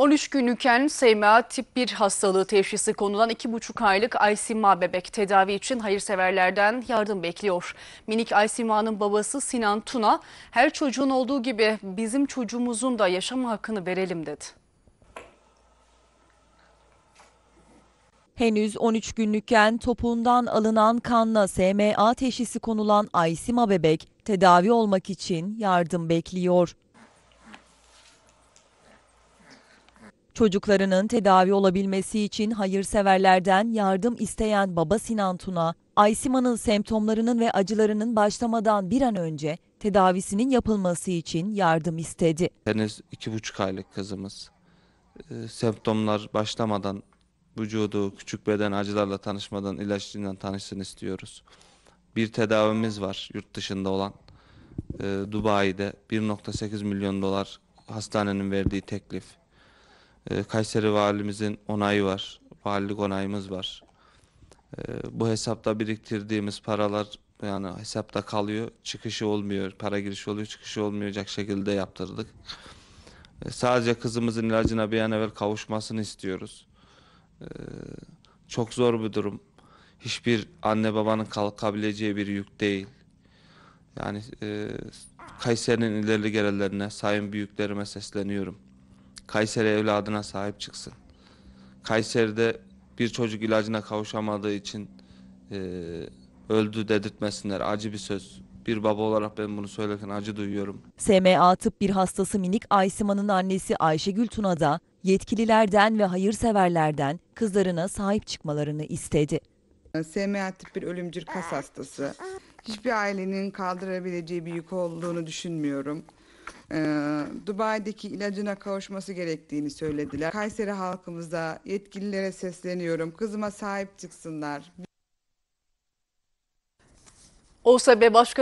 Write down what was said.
13 günlükken SMA tip 1 hastalığı teşhisi konulan 2,5 aylık Aysima bebek tedavi için hayırseverlerden yardım bekliyor. Minik Aysima'nın babası Sinan Tuna her çocuğun olduğu gibi bizim çocuğumuzun da yaşam hakkını verelim dedi. Henüz 13 günlükken topuğundan alınan kanla SMA teşhisi konulan Aysima bebek tedavi olmak için yardım bekliyor. Çocuklarının tedavi olabilmesi için hayırseverlerden yardım isteyen baba Sinan Tuna, Aysima'nın semptomlarının ve acılarının başlamadan bir an önce tedavisinin yapılması için yardım istedi. Henüz iki buçuk aylık kızımız. E, semptomlar başlamadan vücudu küçük beden acılarla tanışmadan ilaççından tanışsın istiyoruz. Bir tedavimiz var yurt dışında olan. E, Dubai'de 1.8 milyon dolar hastanenin verdiği teklif. Ee, Kayseri valimizin onayı var. Valilik onayımız var. Ee, bu hesapta biriktirdiğimiz paralar yani hesapta kalıyor. Çıkışı olmuyor. Para girişi oluyor. Çıkışı olmayacak şekilde yaptırdık. Ee, sadece kızımızın ilacına bir an evvel kavuşmasını istiyoruz. çok zor bir durum. Hiçbir anne babanın kalkabileceği bir yük değil. Yani e, Kayseri'nin ilerli gelenlerine, sayın büyüklerime sesleniyorum. Kayseri evladına sahip çıksın. Kayseri'de bir çocuk ilacına kavuşamadığı için e, öldü dedirtmesinler. Acı bir söz. Bir baba olarak ben bunu söylerken acı duyuyorum. SMA tıp bir hastası minik Aysima'nın annesi Ayşegül Tuna da yetkililerden ve hayırseverlerden kızlarına sahip çıkmalarını istedi. SMA tip bir ölümcül kas hastası. Hiçbir ailenin kaldırabileceği bir yük olduğunu düşünmüyorum e, Dubai'deki ilacına kavuşması gerektiğini söylediler. Kayseri halkımıza, yetkililere sesleniyorum. Kızıma sahip çıksınlar. Olsa be başka